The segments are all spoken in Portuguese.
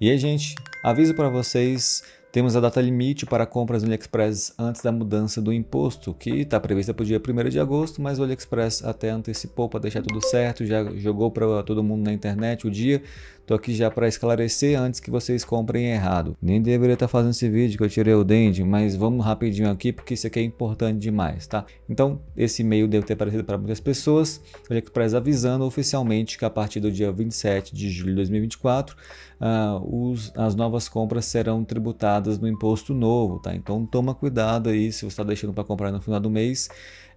E aí, gente, aviso para vocês, temos a data limite para compras no AliExpress antes da mudança do imposto, que está prevista para o dia 1 de agosto, mas o AliExpress até antecipou para deixar tudo certo, já jogou para todo mundo na internet o dia. Tô aqui já para esclarecer antes que vocês comprem errado. Nem deveria estar tá fazendo esse vídeo que eu tirei o dente, mas vamos rapidinho aqui porque isso aqui é importante demais, tá? Então, esse e-mail deve ter aparecido para muitas pessoas. A Aliexpress avisando oficialmente que a partir do dia 27 de julho de 2024, uh, ah, os, as novas compras serão tributadas no imposto novo, tá? Então, toma cuidado aí se você está deixando para comprar no final do mês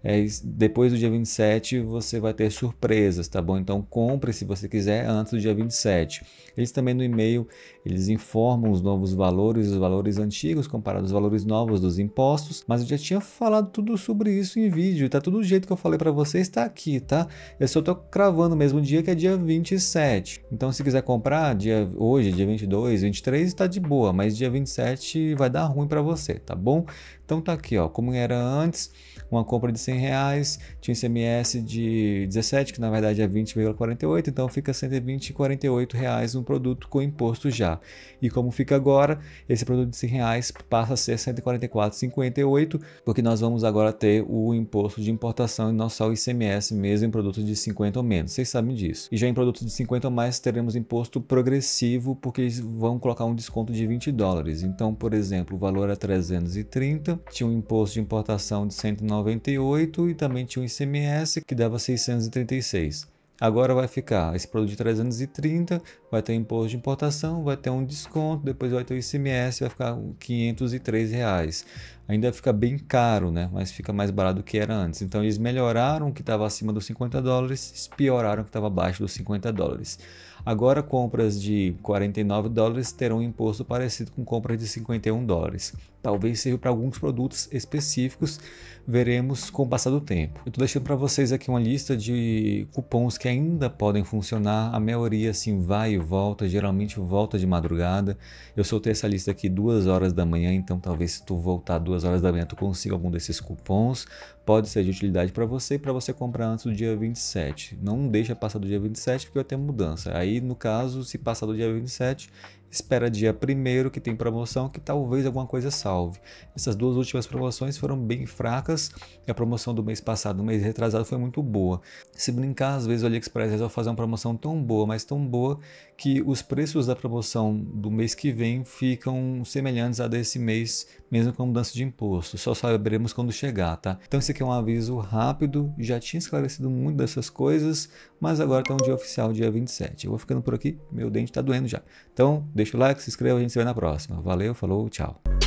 é, depois do dia 27 você vai ter surpresas, tá bom? Então compre se você quiser antes do dia 27. Eles também no e-mail, eles informam os novos valores, os valores antigos comparados aos valores novos dos impostos, mas eu já tinha falado tudo sobre isso em vídeo, tá tudo do jeito que eu falei para vocês, tá aqui, tá? Eu só tô cravando o mesmo dia que é dia 27. Então se quiser comprar dia hoje, dia 22, 23, tá de boa, mas dia 27 vai dar ruim para você, tá bom? Então tá aqui, ó, como era antes, uma compra de 100 reais, tinha ICMS de 17, que na verdade é 20,48, então fica 120,48 reais um produto com imposto já. E como fica agora, esse produto de 100 reais passa a ser 144,58, porque nós vamos agora ter o imposto de importação e não só o ICMS mesmo em produtos de 50 ou menos, vocês sabem disso. E já em produtos de 50 ou mais teremos imposto progressivo, porque eles vão colocar um desconto de 20 dólares. Então, por exemplo, o valor é 330, tinha um imposto de importação de 198 e também tinha um ICMS que dava 636. Agora vai ficar esse produto de 330, vai ter imposto de importação, vai ter um desconto, depois vai ter o ICMS, vai ficar 503 reais ainda fica bem caro, né? Mas fica mais barato do que era antes. Então eles melhoraram o que estava acima dos 50 dólares, pioraram o que estava abaixo dos 50 dólares. Agora compras de 49 dólares terão um imposto parecido com compras de 51 dólares. Talvez seja para alguns produtos específicos, veremos com o passar do tempo. Eu estou deixando para vocês aqui uma lista de cupons que ainda podem funcionar. A maioria assim vai e volta, geralmente volta de madrugada. Eu soltei essa lista aqui duas horas da manhã, então talvez se tu voltar duas duas horas da manhã tu consiga algum desses cupons, pode ser de utilidade para você e para você comprar antes do dia 27. Não deixa passar do dia 27 porque vai ter mudança. Aí, no caso, se passar do dia 27, espera dia primeiro que tem promoção que talvez alguma coisa salve. Essas duas últimas promoções foram bem fracas e a promoção do mês passado, do mês retrasado, foi muito boa. Se brincar, às vezes o AliExpress resolve fazer uma promoção tão boa, mas tão boa, que os preços da promoção do mês que vem ficam semelhantes a desse mês, mesmo com mudança de imposto. Só saberemos quando chegar, tá? Então esse aqui é um aviso rápido, já tinha esclarecido muito dessas coisas, mas agora tá um dia oficial, dia 27. Eu vou ficando por aqui, meu dente tá doendo já. Então, Deixa o like, se inscreva, a gente se vê na próxima. Valeu, falou, tchau.